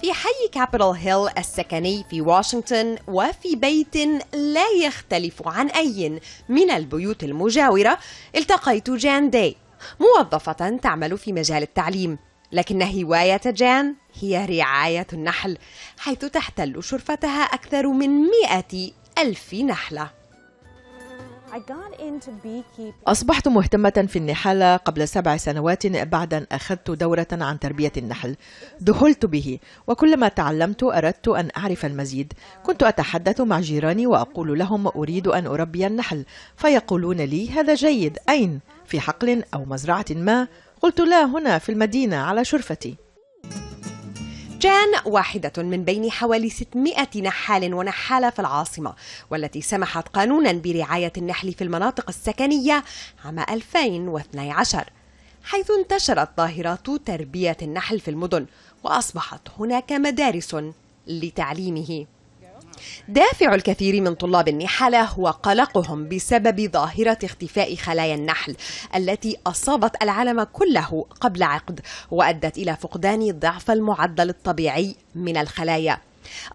في حي كابيتال هيل السكني في واشنطن وفي بيت لا يختلف عن أي من البيوت المجاورة التقيت جان داي موظفة تعمل في مجال التعليم لكن هواية جان هي رعاية النحل حيث تحتل شرفتها أكثر من مئة ألف نحلة أصبحت مهتمة في النحالة قبل سبع سنوات بعد أن أخذت دورة عن تربية النحل دخلت به وكلما تعلمت أردت أن أعرف المزيد كنت أتحدث مع جيراني وأقول لهم أريد أن أربي النحل فيقولون لي هذا جيد أين؟ في حقل أو مزرعة ما؟ قلت لا هنا في المدينة على شرفتي جان واحدة من بين حوالي 600 نحال ونحالة في العاصمة والتي سمحت قانونا برعاية النحل في المناطق السكنية عام 2012 حيث انتشرت ظاهرات تربية النحل في المدن وأصبحت هناك مدارس لتعليمه دافع الكثير من طلاب النحالة هو قلقهم بسبب ظاهرة اختفاء خلايا النحل التي أصابت العالم كله قبل عقد وأدت إلى فقدان ضعف المعدل الطبيعي من الخلايا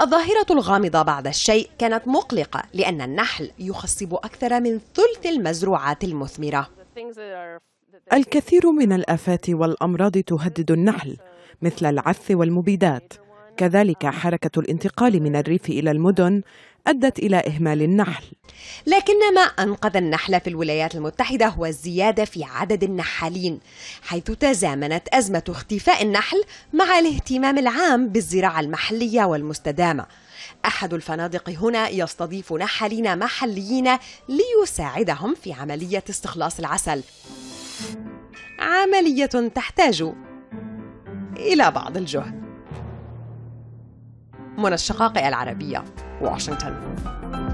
الظاهرة الغامضة بعد الشيء كانت مقلقة لأن النحل يخصب أكثر من ثلث المزروعات المثمرة الكثير من الآفات والأمراض تهدد النحل مثل العث والمبيدات كذلك حركة الانتقال من الريف إلى المدن أدت إلى إهمال النحل لكن ما أنقذ النحل في الولايات المتحدة هو الزيادة في عدد النحالين حيث تزامنت أزمة اختفاء النحل مع الاهتمام العام بالزراعة المحلية والمستدامة أحد الفنادق هنا يستضيف نحالين محليين ليساعدهم في عملية استخلاص العسل عملية تحتاج إلى بعض الجهد من الشقاق العربية واشنطن